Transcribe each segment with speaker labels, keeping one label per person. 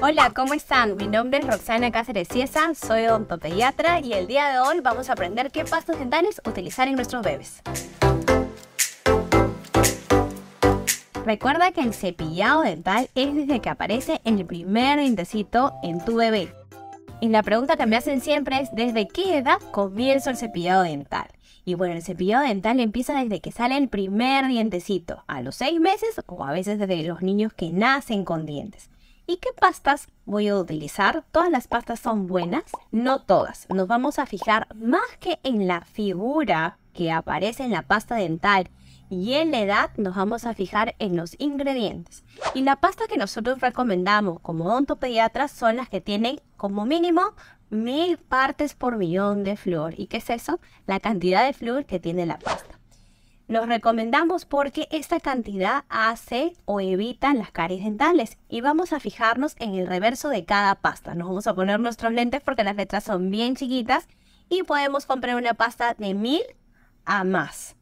Speaker 1: Hola, ¿cómo están? Mi nombre es Roxana Cáceres Ciesa, soy odontopediatra y el día de hoy vamos a aprender qué pastas dentales utilizar en nuestros bebés. Recuerda que el cepillado dental es desde que aparece el primer dientecito en tu bebé. Y la pregunta que me hacen siempre es, ¿desde qué edad comienzo el cepillado dental? Y bueno, el cepillado dental empieza desde que sale el primer dientecito, a los 6 meses o a veces desde los niños que nacen con dientes. ¿Y qué pastas voy a utilizar? Todas las pastas son buenas, no todas. Nos vamos a fijar más que en la figura que aparece en la pasta dental y en la edad nos vamos a fijar en los ingredientes. Y la pasta que nosotros recomendamos como odontopediatras son las que tienen como mínimo mil partes por millón de flor. ¿Y qué es eso? La cantidad de flúor que tiene la pasta. Los recomendamos porque esta cantidad hace o evita las caries dentales y vamos a fijarnos en el reverso de cada pasta. Nos vamos a poner nuestros lentes porque las letras son bien chiquitas y podemos comprar una pasta de 1000 a más.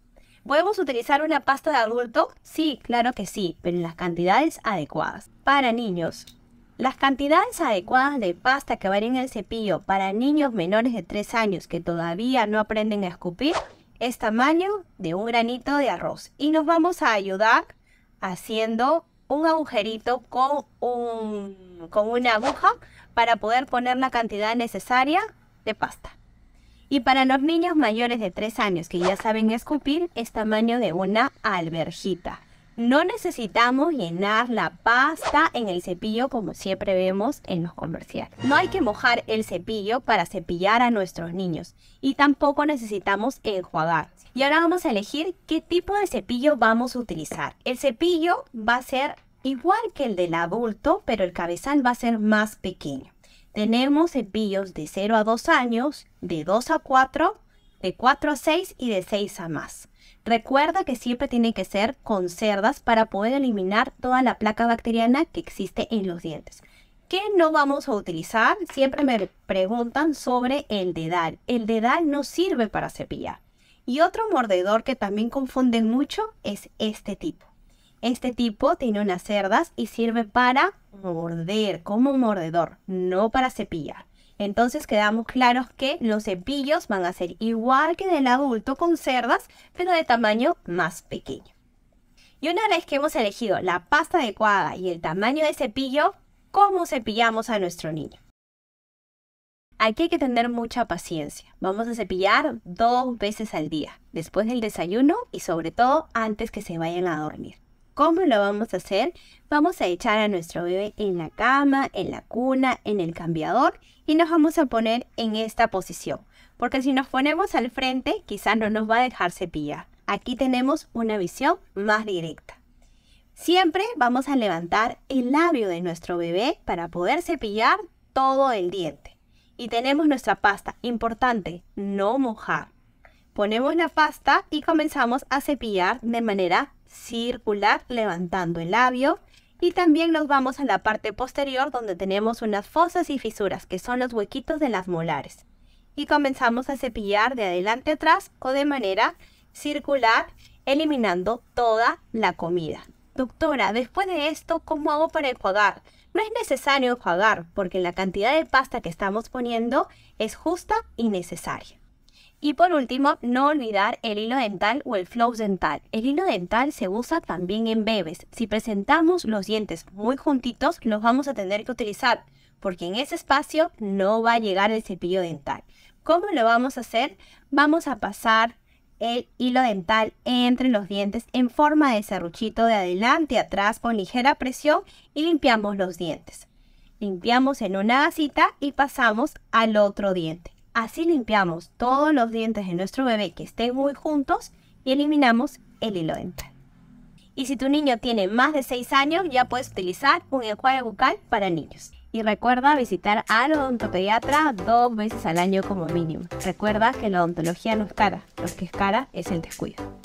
Speaker 1: ¿Podemos utilizar una pasta de adulto? Sí, claro que sí, pero en las cantidades adecuadas. Para niños, las cantidades adecuadas de pasta que ir en el cepillo para niños menores de 3 años que todavía no aprenden a escupir es tamaño de un granito de arroz. Y nos vamos a ayudar haciendo un agujerito con, con una aguja para poder poner la cantidad necesaria de pasta. Y para los niños mayores de 3 años que ya saben escupir, es tamaño de una alberjita. No necesitamos llenar la pasta en el cepillo como siempre vemos en los comerciales. No hay que mojar el cepillo para cepillar a nuestros niños y tampoco necesitamos enjuagar. Y ahora vamos a elegir qué tipo de cepillo vamos a utilizar. El cepillo va a ser igual que el del adulto, pero el cabezal va a ser más pequeño. Tenemos cepillos de 0 a 2 años, de 2 a 4 de 4 a 6 y de 6 a más. Recuerda que siempre tiene que ser con cerdas para poder eliminar toda la placa bacteriana que existe en los dientes. ¿Qué no vamos a utilizar? Siempre me preguntan sobre el dedal. El dedal no sirve para cepillar. Y otro mordedor que también confunden mucho es este tipo. Este tipo tiene unas cerdas y sirve para morder como mordedor, no para cepillar. Entonces quedamos claros que los cepillos van a ser igual que del adulto con cerdas, pero de tamaño más pequeño. Y una vez que hemos elegido la pasta adecuada y el tamaño de cepillo, ¿cómo cepillamos a nuestro niño? Aquí hay que tener mucha paciencia. Vamos a cepillar dos veces al día, después del desayuno y sobre todo antes que se vayan a dormir. ¿Cómo lo vamos a hacer? Vamos a echar a nuestro bebé en la cama, en la cuna, en el cambiador y nos vamos a poner en esta posición. Porque si nos ponemos al frente, quizás no nos va a dejar cepillar. Aquí tenemos una visión más directa. Siempre vamos a levantar el labio de nuestro bebé para poder cepillar todo el diente. Y tenemos nuestra pasta, importante, no mojar. Ponemos la pasta y comenzamos a cepillar de manera circular levantando el labio y también nos vamos a la parte posterior donde tenemos unas fosas y fisuras que son los huequitos de las molares y comenzamos a cepillar de adelante atrás o de manera circular eliminando toda la comida. Doctora, después de esto, ¿cómo hago para enjuagar? No es necesario enjuagar porque la cantidad de pasta que estamos poniendo es justa y necesaria. Y por último, no olvidar el hilo dental o el flow dental. El hilo dental se usa también en bebés. Si presentamos los dientes muy juntitos, los vamos a tener que utilizar porque en ese espacio no va a llegar el cepillo dental. ¿Cómo lo vamos a hacer? Vamos a pasar el hilo dental entre los dientes en forma de serruchito de adelante y atrás con ligera presión y limpiamos los dientes. Limpiamos en una vasita y pasamos al otro diente. Así limpiamos todos los dientes de nuestro bebé que estén muy juntos y eliminamos el hilo dental. Y si tu niño tiene más de 6 años, ya puedes utilizar un enjuague bucal para niños. Y recuerda visitar al odontopediatra dos veces al año como mínimo. Recuerda que la odontología no es cara, lo que es cara es el descuido.